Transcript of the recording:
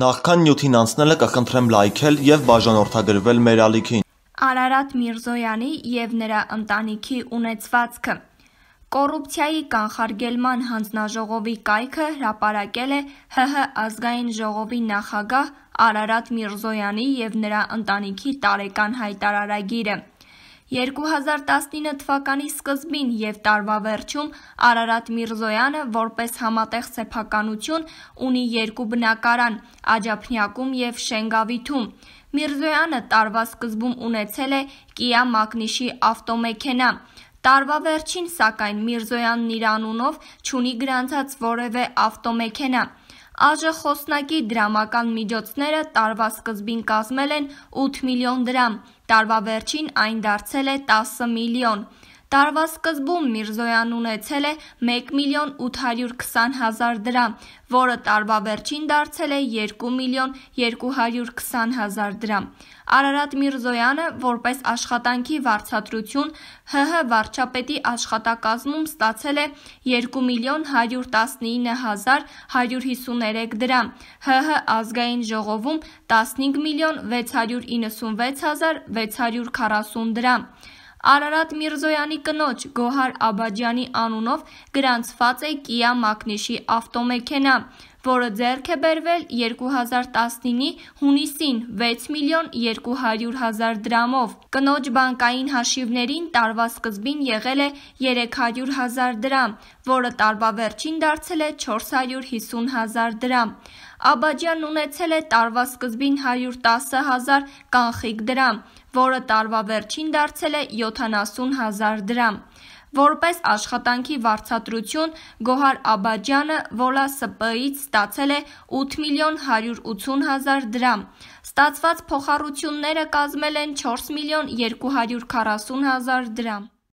Նախքան նյութին անցնելը կխնդրեմ լայքել և բաժանորդագրվել մեր ալիքին։ Արարատ Միրզոյանի և նրա ընտանիքի ունեցվածքը Կոռուպցիայի կանխարգելման հանձնաժողովի կայքը հրապարակել է ՀՀ Ազգային ժողովի նախագահ Արարատ Միրզոյանի և նրա ընտանիքի տարեկան հայտարարագիրը։ 2019 թվականի սկզբին եւ տարվա վերջում Արարատ Միրզոյանը որպես համատեղ սեփականություն ունի երկու բնակարան՝ Աջափնյակում եւ Շենգավիթում։ Միրզոյանը տարվա սկզբում ունեցել է Kia Magnish-ի ավտոմեքենա։ Տարվա վերջին, սակայն, Միրզոյանն իր անունով չունի գրանցած որևէ ավտոմեքենա։ Աժը խոսնակի դրամական միջոցները տարվա սկզբին կազմել են 8 միլիոն դրամ, տարվա վերջին այն դարձել է 10 միլիոն։ Տարվա սկզբում Միրզոյանն ունեցել է 1 միլիոն 820 հազար դրամ, որը տարվա վերջին դարձել է 2 միլիոն 220 հազար դրամ։ Արարատ Միրզոյանը որպես աշխատանքի վարձատրություն ՀՀ վարչապետի աշխատակազմում ստացել է 2 միլիոն 119 հազար 153 դրամ, ՀՀ ազգային ժողովում 15 միլիոն 696 հազար 640 դրամ։ Արարատ Միրզոյանի կնոջ Գոհար Աբաջյանի անունով գրանցված է Կիա Մակնիշի ավտոմեքենա որը ձեռք է բերվել 2019-ի հունիսին 6 միլիոն 200 հազար դրամով։ Կնոջ բանկային հաշիվներին տարվա սկզբին եղել է 300 հազար դրամ, որը տարվա վերջին դարձել է 450 հազար դրամ։ Աբաջյանն ունեցել է տարվա սկզբին 110 հազար կանխիկ դրամ, որը տարվա վերջին դարձել է 70 հազար դրամ։ Որպես աշխատանքի վարձատրություն Գոհար Աբաջյանը ՎՈԼԱ-ՍՊ-ից ստացել է 8 միլիոն 180 հազար դրամ։ Ստացված փոխառությունները կազմել են 4 միլիոն 240 հազար դրամ։